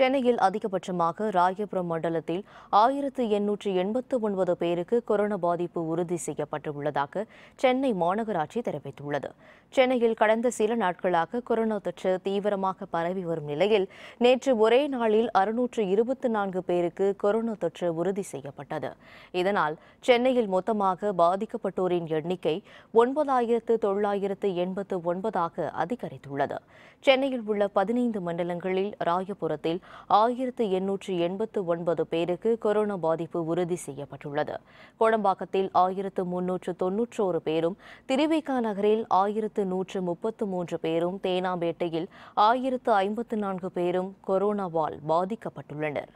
சென்னையில் அதிகபட்சமாக ராயபுரம் மண்டலத்தில் ஆயிரத்து எண்ணூற்று எண்பத்து ஒன்பது பேருக்கு கொரோனா பாதிப்பு உறுதி செய்யப்பட்டுள்ளதாக சென்னை மாநகராட்சி தெரிவித்துள்ளது சென்னையில் கடந்த சில நாட்களாக கொரோனா தொற்று தீவிரமாக பரவி வரும் நிலையில் நேற்று ஒரே நாளில் அறுநூற்று இருபத்தி நான்கு பேருக்கு கொரோனா தொற்று உறுதி செய்யப்பட்டது இதனால் சென்னையில் மொத்தமாக பாதிக்கப்பட்டோரின் எண்ணிக்கை ஒன்பதாயிரத்து தொள்ளாயிரத்து எண்பத்து ஒன்பதாக அதிகரித்துள்ளது சென்னையில் உள்ள பதினைந்து மண்டலங்களில் ராயபுரத்தில் ஆயிரத்து எண்ணூற்று எண்பத்து ஒன்பது பேருக்கு கொரோனா பாதிப்பு உறுதி செய்யப்பட்டுள்ளது கோடம்பாக்கத்தில் ஆயிரத்து முன்னூற்று தொன்னூற்றோரு பேரும் திருவிக்கா நகரில் ஆயிரத்து நூற்று முப்பத்து மூன்று பேரும் தேனாம்பேட்டையில் ஆயிரத்து ஐம்பத்து நான்கு பேரும் கொரோனாவால் பாதிக்கப்பட்டுள்ளனர்